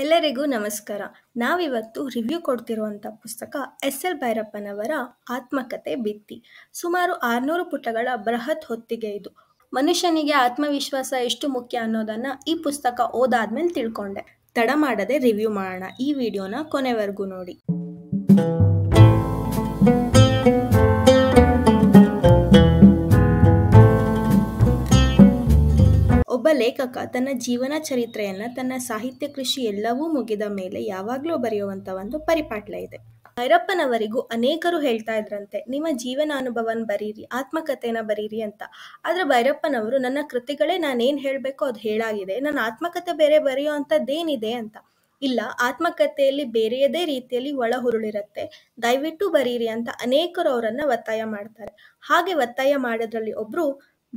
ಎಲ್ಲರಿಗೂ ನಮಸ್ಕಾರ ನಾವಿವತ್ತು ರಿವ್ಯೂ ಕೊಡ್ತಿರುವಂಥ ಪುಸ್ತಕ ಎಸ್ ಎಲ್ ಭೈರಪ್ಪನವರ ಆತ್ಮಕತೆ ಬಿತ್ತಿ ಸುಮಾರು ಆರುನೂರು ಪುಟಗಳ ಬೃಹತ್ ಹೊತ್ತಿಗೆ ಇದು ಮನುಷ್ಯನಿಗೆ ಆತ್ಮವಿಶ್ವಾಸ ಎಷ್ಟು ಮುಖ್ಯ ಅನ್ನೋದನ್ನ ಈ ಪುಸ್ತಕ ಓದಾದ್ಮೇಲೆ ತಿಳ್ಕೊಂಡೆ ತಡ ಮಾಡದೆ ರಿವ್ಯೂ ಮಾಡೋಣ ಈ ವಿಡಿಯೋನ ಕೊನೆವರೆಗೂ ನೋಡಿ ಲೇಖಕ ತನ್ನ ಜೀವನ ಚರಿತ್ರೆಯನ್ನು ತನ್ನ ಸಾಹಿತ್ಯ ಕೃಷಿ ಎಲ್ಲವೂ ಮುಗಿದ ಮೇಲೆ ಯಾವಾಗಲೂ ಬರೆಯುವಂತ ಒಂದು ಪರಿಪಾಟ್ಲ ಇದೆ ಭೈರಪ್ಪನವರಿಗೂ ಅನೇಕರು ಹೇಳ್ತಾ ಇದ್ರಂತೆ ನಿಮ್ಮ ಜೀವನ ಅನುಭವನ ಬರೀರಿ ಆತ್ಮಕಥೆನ ಬರೀರಿ ಅಂತ ಆದ್ರೆ ಭೈರಪ್ಪನವರು ನನ್ನ ಕೃತಿಗಳೇ ನಾನೇನು ಹೇಳ್ಬೇಕು ಅದು ಹೇಳಾಗಿದೆ ನನ್ನ ಆತ್ಮಕಥೆ ಬೇರೆ ಬರೆಯೋ ಅಂತದ್ದೇನಿದೆ ಅಂತ ಇಲ್ಲ ಆತ್ಮಕಥೆಯಲ್ಲಿ ಬೇರೆಯದೇ ರೀತಿಯಲ್ಲಿ ಒಳ ಹುರುಳಿರುತ್ತೆ ದಯವಿಟ್ಟು ಬರೀರಿ ಅಂತ ಅನೇಕರು ಅವರನ್ನ ಒತ್ತಾಯ ಮಾಡ್ತಾರೆ ಹಾಗೆ ಒತ್ತಾಯ ಮಾಡೋದ್ರಲ್ಲಿ ಒಬ್ರು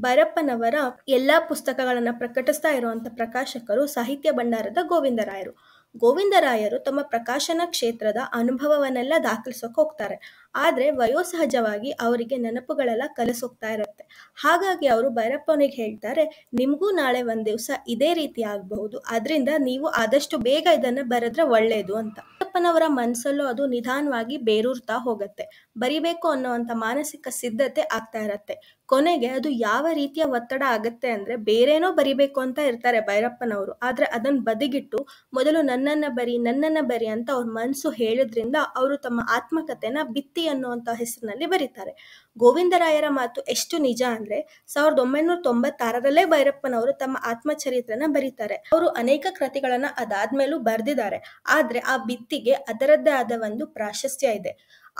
ಬರಪ್ಪನವರ ಎಲ್ಲಾ ಪುಸ್ತಕಗಳನ್ನು ಪ್ರಕಟಿಸ್ತಾ ಇರುವಂಥ ಪ್ರಕಾಶಕರು ಸಾಹಿತ್ಯ ಭಂಡಾರದ ಗೋವಿಂದರಾಯರು ಗೋವಿಂದರಾಯರು ತಮ್ಮ ಪ್ರಕಾಶನ ಕ್ಷೇತ್ರದ ಅನುಭವವನ್ನೆಲ್ಲ ದಾಖಲಿಸೋಕೆ ಹೋಗ್ತಾರೆ ಆದರೆ ವಯೋಸಹಜವಾಗಿ ಅವರಿಗೆ ನೆನಪುಗಳೆಲ್ಲ ಕಲಸೋಗ್ತಾ ಇರುತ್ತೆ ಹಾಗಾಗಿ ಅವರು ಭೈರಪ್ಪನಿಗೆ ಹೇಳ್ತಾರೆ ನಿಮಗೂ ನಾಳೆ ಒಂದು ದಿವಸ ಇದೇ ರೀತಿ ಆಗಬಹುದು ಅದರಿಂದ ನೀವು ಆದಷ್ಟು ಬೇಗ ಇದನ್ನು ಬರೆದ್ರೆ ಒಳ್ಳೆಯದು ಅಂತ ಭೈರಪ್ಪನವರ ಮನಸ್ಸಲ್ಲೂ ಅದು ನಿಧಾನವಾಗಿ ಬೇರೂರ್ತಾ ಹೋಗುತ್ತೆ ಬರಿಬೇಕು ಅನ್ನೋವಂಥ ಮಾನಸಿಕ ಸಿದ್ಧತೆ ಆಗ್ತಾ ಇರತ್ತೆ ಕೊನೆಗೆ ಅದು ಯಾವ ರೀತಿಯ ಒತ್ತಡ ಆಗುತ್ತೆ ಅಂದ್ರೆ ಬೇರೇನೋ ಬರಿಬೇಕು ಅಂತ ಇರ್ತಾರೆ ಭೈರಪ್ಪನವರು ಆದ್ರೆ ಅದನ್ನ ಬದಿಗಿಟ್ಟು ಮೊದಲು ನನ್ನನ್ನ ಬರಿ ನನ್ನನ್ನ ಬರಿ ಅಂತ ಅವ್ರ ಮನಸ್ಸು ಹೇಳಿದ್ರಿಂದ ಅವರು ತಮ್ಮ ಆತ್ಮಕತೆನ ಬಿತ್ತಿ ಅನ್ನುವಂತಹ ಹೆಸರಿನಲ್ಲಿ ಬರೀತಾರೆ ಗೋವಿಂದರಾಯರ ಮಾತು ಎಷ್ಟು ನಿಜ ಅಂದ್ರೆ ಸಾವಿರದ ಒಂಬೈನೂರ ತೊಂಬತ್ತಾರರಲ್ಲೇ ಭೈರಪ್ಪನವರು ತಮ್ಮ ಆತ್ಮಚರಿತ್ರನ ಬರೀತಾರೆ ಅವರು ಅನೇಕ ಕೃತಿಗಳನ್ನ ಅದಾದ್ಮೇಲೂ ಬರೆದಿದ್ದಾರೆ ಆದ್ರೆ ಆ ಬಿತ್ತಿಗೆ ಅದರದ್ದೇ ಆದ ಒಂದು ಪ್ರಾಶಸ್ತ್ಯ ಇದೆ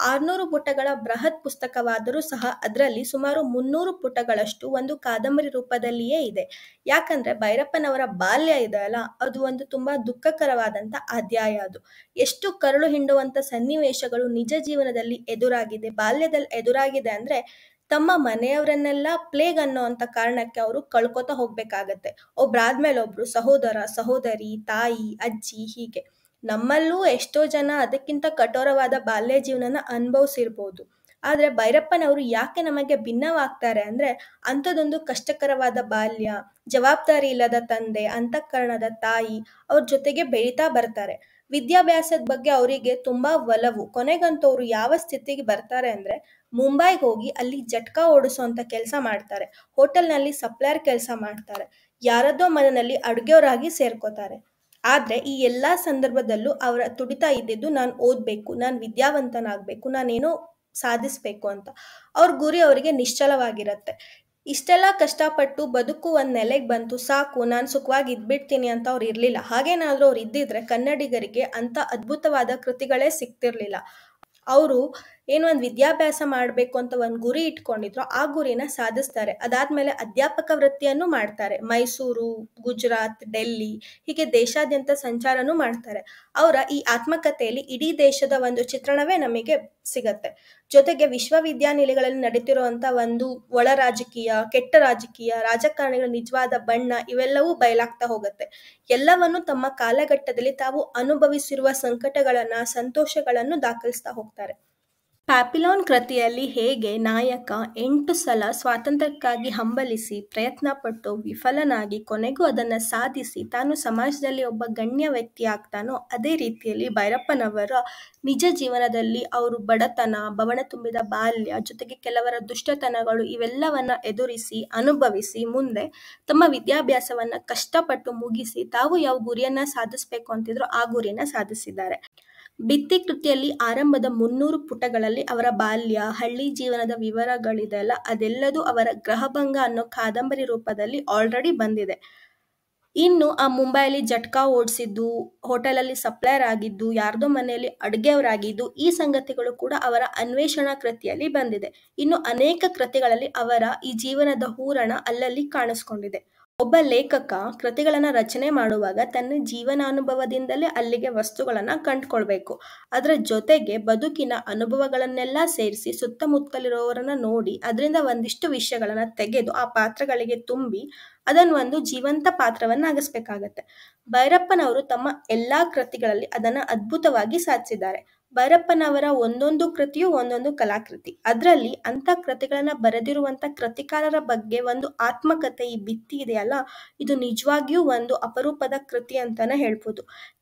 ಆರ್ನೂರು ಪುಟಗಳ ಬೃಹತ್ ಪುಸ್ತಕವಾದರೂ ಸಹ ಅದರಲ್ಲಿ ಸುಮಾರು ಮುನ್ನೂರು ಪುಟಗಳಷ್ಟು ಒಂದು ಕಾದಂಬರಿ ರೂಪದಲ್ಲಿಯೇ ಇದೆ ಯಾಕಂದ್ರೆ ಭೈರಪ್ಪನವರ ಬಾಲ್ಯ ಇದೆ ಅಲ್ಲ ಅದು ಒಂದು ತುಂಬಾ ದುಃಖಕರವಾದಂತ ಅಧ್ಯಾಯ ಅದು ಎಷ್ಟು ಕರುಳು ಹಿಂಡುವಂತ ಸನ್ನಿವೇಶಗಳು ನಿಜ ಜೀವನದಲ್ಲಿ ಎದುರಾಗಿದೆ ಬಾಲ್ಯದಲ್ಲಿ ಎದುರಾಗಿದೆ ಅಂದ್ರೆ ತಮ್ಮ ಮನೆಯವರನ್ನೆಲ್ಲ ಪ್ಲೇಗ್ ಅನ್ನೋ ಅಂತ ಕಾರಣಕ್ಕೆ ಅವರು ಕಳ್ಕೊತಾ ಹೋಗ್ಬೇಕಾಗತ್ತೆ ಒಬ್ರಾದ್ಮೇಲೆ ಒಬ್ರು ಸಹೋದರ ಸಹೋದರಿ ತಾಯಿ ಅಜ್ಜಿ ಹೀಗೆ ನಮ್ಮಲ್ಲೂ ಎಷ್ಟೋ ಜನ ಅದಕ್ಕಿಂತ ಕಠೋರವಾದ ಬಾಲ್ಯ ಜೀವನನ ಅನುಭವಿಸಿರ್ಬೋದು ಆದರೆ ಭೈರಪ್ಪನವರು ಯಾಕೆ ನಮಗೆ ಭಿನ್ನವಾಗ್ತಾರೆ ಅಂದರೆ ಅಂಥದ್ದೊಂದು ಕಷ್ಟಕರವಾದ ಬಾಲ್ಯ ಜವಾಬ್ದಾರಿ ಇಲ್ಲದ ತಂದೆ ಅಂತಃಕರಣದ ತಾಯಿ ಅವ್ರ ಜೊತೆಗೆ ಬೆಳೀತಾ ಬರ್ತಾರೆ ವಿದ್ಯಾಭ್ಯಾಸದ ಬಗ್ಗೆ ಅವರಿಗೆ ತುಂಬಾ ಒಲವು ಕೊನೆಗಂತೂ ಅವರು ಯಾವ ಸ್ಥಿತಿಗೆ ಬರ್ತಾರೆ ಅಂದ್ರೆ ಮುಂಬೈಗೆ ಹೋಗಿ ಅಲ್ಲಿ ಜಟ್ಕಾ ಅಂತ ಕೆಲಸ ಮಾಡ್ತಾರೆ ಹೋಟೆಲ್ನಲ್ಲಿ ಸಪ್ಲೈಯರ್ ಕೆಲಸ ಮಾಡ್ತಾರೆ ಯಾರದ್ದೋ ಮನೆಯಲ್ಲಿ ಅಡುಗೆಯವರಾಗಿ ಸೇರ್ಕೋತಾರೆ ಆದರೆ ಈ ಎಲ್ಲ ಸಂದರ್ಭದಲ್ಲೂ ಅವರ ತುಡಿತ ಇದ್ದಿದ್ದು ನಾನು ಓದಬೇಕು ನಾನು ವಿದ್ಯಾವಂತನಾಗಬೇಕು ನಾನೇನೋ ಸಾಧಿಸಬೇಕು ಅಂತ ಅವ್ರ ಗುರಿ ಅವರಿಗೆ ನಿಶ್ಚಲವಾಗಿರುತ್ತೆ ಇಷ್ಟೆಲ್ಲ ಕಷ್ಟಪಟ್ಟು ಬದುಕು ಒಂದು ನೆಲೆಗೆ ಬಂತು ಸಾಕು ನಾನು ಸುಖವಾಗಿ ಇದ್ಬಿಡ್ತೀನಿ ಅಂತ ಅವ್ರು ಇರಲಿಲ್ಲ ಹಾಗೇನಾದರೂ ಅವ್ರು ಇದ್ದಿದ್ರೆ ಕನ್ನಡಿಗರಿಗೆ ಅಂಥ ಅದ್ಭುತವಾದ ಕೃತಿಗಳೇ ಸಿಗ್ತಿರ್ಲಿಲ್ಲ ಅವರು ಏನು ಒಂದು ವಿದ್ಯಾಭ್ಯಾಸ ಮಾಡಬೇಕು ಅಂತ ಒಂದು ಗುರಿ ಇಟ್ಕೊಂಡಿದ್ರು ಆ ಗುರಿನ ಸಾಧಿಸ್ತಾರೆ ಅದಾದ್ಮೇಲೆ ಅಧ್ಯಾಪಕ ವೃತ್ತಿಯನ್ನು ಮಾಡ್ತಾರೆ ಮೈಸೂರು ಗುಜರಾತ್ ಡೆಲ್ಲಿ ಹೀಗೆ ದೇಶಾದ್ಯಂತ ಸಂಚಾರನೂ ಮಾಡ್ತಾರೆ ಅವರ ಈ ಆತ್ಮಕಥೆಯಲ್ಲಿ ಇಡೀ ದೇಶದ ಒಂದು ಚಿತ್ರಣವೇ ನಮಗೆ ಸಿಗತ್ತೆ ಜೊತೆಗೆ ವಿಶ್ವವಿದ್ಯಾನಿಲಯಗಳಲ್ಲಿ ನಡೀತಿರುವಂತ ಒಂದು ಒಳ ರಾಜಕೀಯ ಕೆಟ್ಟ ರಾಜಕೀಯ ರಾಜಕಾರಣಿಗಳ ನಿಜವಾದ ಬಣ್ಣ ಇವೆಲ್ಲವೂ ಬಯಲಾಗ್ತಾ ಹೋಗುತ್ತೆ ಎಲ್ಲವನ್ನು ತಮ್ಮ ಕಾಲಘಟ್ಟದಲ್ಲಿ ತಾವು ಅನುಭವಿಸಿರುವ ಸಂಕಟಗಳನ್ನ ಸಂತೋಷಗಳನ್ನು ದಾಖಲಿಸ್ತಾ ಹೋಗ್ತಾರೆ ಪ್ಯಾಪಿಲಾನ್ ಕೃತಿಯಲ್ಲಿ ಹೇಗೆ ನಾಯಕ ಎಂಟು ಸಲ ಸ್ವಾತಂತ್ರ್ಯಕ್ಕಾಗಿ ಹಂಬಲಿಸಿ ಪ್ರಯತ್ನಪಟ್ಟು ವಿಫಲನಾಗಿ ಕೊನೆಗೂ ಅದನ್ನು ಸಾಧಿಸಿ ತಾನು ಸಮಾಜದಲ್ಲಿ ಒಬ್ಬ ಗಣ್ಯ ವ್ಯಕ್ತಿ ಆಗ್ತಾನೋ ಅದೇ ರೀತಿಯಲ್ಲಿ ಭೈರಪ್ಪನವರ ನಿಜ ಜೀವನದಲ್ಲಿ ಅವರು ಬಡತನ ಬವಣ ತುಂಬಿದ ಬಾಲ್ಯ ಜೊತೆಗೆ ಕೆಲವರ ದುಷ್ಟತನಗಳು ಇವೆಲ್ಲವನ್ನ ಎದುರಿಸಿ ಅನುಭವಿಸಿ ಮುಂದೆ ತಮ್ಮ ವಿದ್ಯಾಭ್ಯಾಸವನ್ನ ಕಷ್ಟಪಟ್ಟು ಮುಗಿಸಿ ತಾವು ಯಾವ ಗುರಿಯನ್ನ ಸಾಧಿಸ್ಬೇಕು ಅಂತಿದ್ರು ಆ ಗುರಿಯನ್ನ ಸಾಧಿಸಿದ್ದಾರೆ ಭಿತ್ತಿ ಕೃತಿಯಲ್ಲಿ ಆರಂಭದ ಮುನ್ನೂರು ಪುಟಗಳಲ್ಲಿ ಅವರ ಬಾಲ್ಯ ಹಳ್ಳಿ ಜೀವನದ ವಿವರಗಳಿದೆಯಲ್ಲ ಅದೆಲ್ಲದೂ ಅವರ ಗ್ರಹಭಂಗ ಅನ್ನೋ ಕಾದಂಬರಿ ರೂಪದಲ್ಲಿ ಆಲ್ರೆಡಿ ಬಂದಿದೆ ಇನ್ನು ಆ ಮುಂಬೈಯಲ್ಲಿ ಜಟ್ಕಾ ಓಡಿಸಿದ್ದು ಹೋಟೆಲಲ್ಲಿ ಸಪ್ಲೈಯರ್ ಆಗಿದ್ದು ಯಾರ್ದೋ ಮನೆಯಲ್ಲಿ ಅಡುಗೆಯವರಾಗಿದ್ದು ಈ ಸಂಗತಿಗಳು ಕೂಡ ಅವರ ಅನ್ವೇಷಣಾ ಕೃತಿಯಲ್ಲಿ ಬಂದಿದೆ ಇನ್ನು ಅನೇಕ ಕೃತಿಗಳಲ್ಲಿ ಅವರ ಈ ಜೀವನದ ಹೂರಣ ಅಲ್ಲಲ್ಲಿ ಕಾಣಿಸ್ಕೊಂಡಿದೆ ಒಬ್ಬ ಲೇಖಕ ಕೃತಿಗಳನ್ನು ರಚನೆ ಮಾಡುವಾಗ ತನ್ನ ಜೀವನಾನುಭವದಿಂದಲೇ ಅಲ್ಲಿಗೆ ವಸ್ತುಗಳನ್ನು ಕಂಡುಕೊಳ್ಬೇಕು ಅದರ ಜೊತೆಗೆ ಬದುಕಿನ ಅನುಭವಗಳನ್ನೆಲ್ಲ ಸೇರಿಸಿ ಸುತ್ತಮುತ್ತಲಿರೋವರನ್ನ ನೋಡಿ ಅದರಿಂದ ಒಂದಿಷ್ಟು ವಿಷಯಗಳನ್ನು ತೆಗೆದು ಆ ಪಾತ್ರಗಳಿಗೆ ತುಂಬಿ ಅದನ್ನು ಒಂದು ಜೀವಂತ ಪಾತ್ರವನ್ನಾಗಿಸ್ಬೇಕಾಗತ್ತೆ ಭೈರಪ್ಪನವರು ತಮ್ಮ ಎಲ್ಲಾ ಕೃತಿಗಳಲ್ಲಿ ಅದನ್ನ ಅದ್ಭುತವಾಗಿ ಸಾಧಿಸಿದ್ದಾರೆ ಭೈರಪ್ಪನವರ ಒಂದೊಂದು ಕೃತಿಯು ಒಂದೊಂದು ಕಲಾಕೃತಿ ಅದರಲ್ಲಿ ಅಂತ ಕೃತಿಗಳನ್ನ ಬರೆದಿರುವಂತ ಕೃತಿಕಾರರ ಬಗ್ಗೆ ಒಂದು ಆತ್ಮಕತೆ ಈ ಬಿತ್ತಿ ಇದೆಯಲ್ಲ ಇದು ನಿಜವಾಗಿಯೂ ಒಂದು ಅಪರೂಪದ ಕೃತಿ ಅಂತಾನೆ ಹೇಳ್ಬೋದು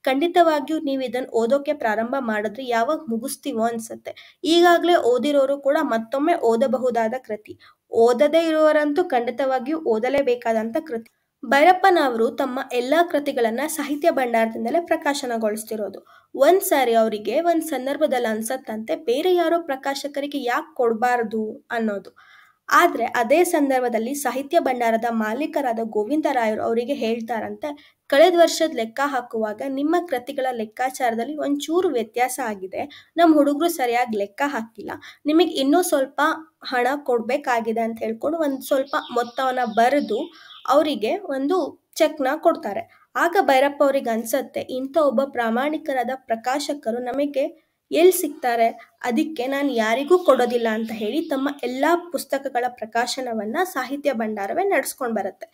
ಖಂಡಿತವಾಗಿಯೂ ನೀವು ಇದನ್ನು ಓದೋಕೆ ಪ್ರಾರಂಭ ಮಾಡಿದ್ರೆ ಯಾವಾಗ ಮುಗಿಸ್ತೀವೋ ಅನ್ಸುತ್ತೆ ಈಗಾಗಲೇ ಓದಿರೋರು ಕೂಡ ಮತ್ತೊಮ್ಮೆ ಓದಬಹುದಾದ ಕೃತಿ ಓದದೇ ಇರುವವರಂತೂ ಖಂಡಿತವಾಗಿಯೂ ಓದಲೇಬೇಕಾದಂತ ಕೃತಿ ಅವರು ತಮ್ಮ ಎಲ್ಲಾ ಕೃತಿಗಳನ್ನು ಸಾಹಿತ್ಯ ಭಂಡಾರದಿಂದಲೇ ಪ್ರಕಾಶನಗೊಳಿಸ್ತಿರೋದು ಒಂದು ಸಾರಿ ಅವರಿಗೆ ಒಂದ್ ಸಂದರ್ಭದಲ್ಲಿ ಅನ್ಸತ್ತಂತೆ ಬೇರೆ ಯಾರೋ ಪ್ರಕಾಶಕರಿಗೆ ಯಾಕೆ ಕೊಡಬಾರ್ದು ಅನ್ನೋದು ಆದರೆ ಅದೇ ಸಂದರ್ಭದಲ್ಲಿ ಸಾಹಿತ್ಯ ಭಂಡಾರದ ಮಾಲೀಕರಾದ ಗೋವಿಂದ ರಾಯರು ಅವರಿಗೆ ಹೇಳ್ತಾರಂತೆ ಕಳೆದ ವರ್ಷದ ಲೆಕ್ಕ ಹಾಕುವಾಗ ನಿಮ್ಮ ಕೃತಿಗಳ ಲೆಕ್ಕಾಚಾರದಲ್ಲಿ ಒಂಚೂರು ವ್ಯತ್ಯಾಸ ಆಗಿದೆ ನಮ್ಮ ಹುಡುಗರು ಸರಿಯಾಗಿ ಲೆಕ್ಕ ಹಾಕಿಲ್ಲ ನಿಮಗೆ ಇನ್ನೂ ಸ್ವಲ್ಪ ಹಣ ಕೊಡಬೇಕಾಗಿದೆ ಅಂತ ಹೇಳ್ಕೊಂಡು ಒಂದು ಸ್ವಲ್ಪ ಮೊತ್ತವನ್ನು ಬರೆದು ಅವರಿಗೆ ಒಂದು ಚೆಕ್ನ ಕೊಡ್ತಾರೆ ಆಗ ಭೈರಪ್ಪ ಅವ್ರಿಗೆ ಅನ್ಸುತ್ತೆ ಇಂಥ ಒಬ್ಬ ಪ್ರಾಮಾಣಿಕರಾದ ಪ್ರಕಾಶಕರು ನಮಗೆ ಎಲ್ಲಿ ಸಿಗ್ತಾರೆ ಅದಕ್ಕೆ ನಾನು ಯಾರಿಗೂ ಕೊಡೋದಿಲ್ಲ ಅಂತ ಹೇಳಿ ತಮ್ಮ ಎಲ್ಲ ಪುಸ್ತಕಗಳ ಪ್ರಕಾಶನವನ್ನು ಸಾಹಿತ್ಯ ಭಂಡಾರವೇ ನಡೆಸ್ಕೊಂಡು ಬರುತ್ತೆ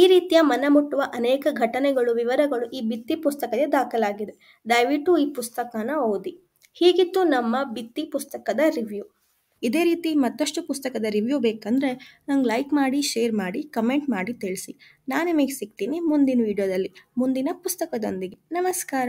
ಈ ರೀತಿಯ ಮನಮುಟ್ಟುವ ಅನೇಕ ಘಟನೆಗಳು ವಿವರಗಳು ಈ ಬಿತ್ತಿ ಪುಸ್ತಕದ ದಾಖಲಾಗಿದೆ ದಯವಿಟ್ಟು ಈ ಪುಸ್ತಕನ ಓದಿ ಹೀಗಿತ್ತು ನಮ್ಮ ಬಿತ್ತಿ ಪುಸ್ತಕದ ರಿವ್ಯೂ ಇದೇ ರೀತಿ ಮತ್ತಷ್ಟು ಪುಸ್ತಕದ ರಿವ್ಯೂ ಬೇಕಂದರೆ ನಂಗೆ ಲೈಕ್ ಮಾಡಿ ಶೇರ್ ಮಾಡಿ ಕಮೆಂಟ್ ಮಾಡಿ ತಿಳಿಸಿ ನಾನು ನಿಮಗೆ ಸಿಗ್ತೀನಿ ಮುಂದಿನ ವಿಡಿಯೋದಲ್ಲಿ ಮುಂದಿನ ಪುಸ್ತಕದೊಂದಿಗೆ ನಮಸ್ಕಾರ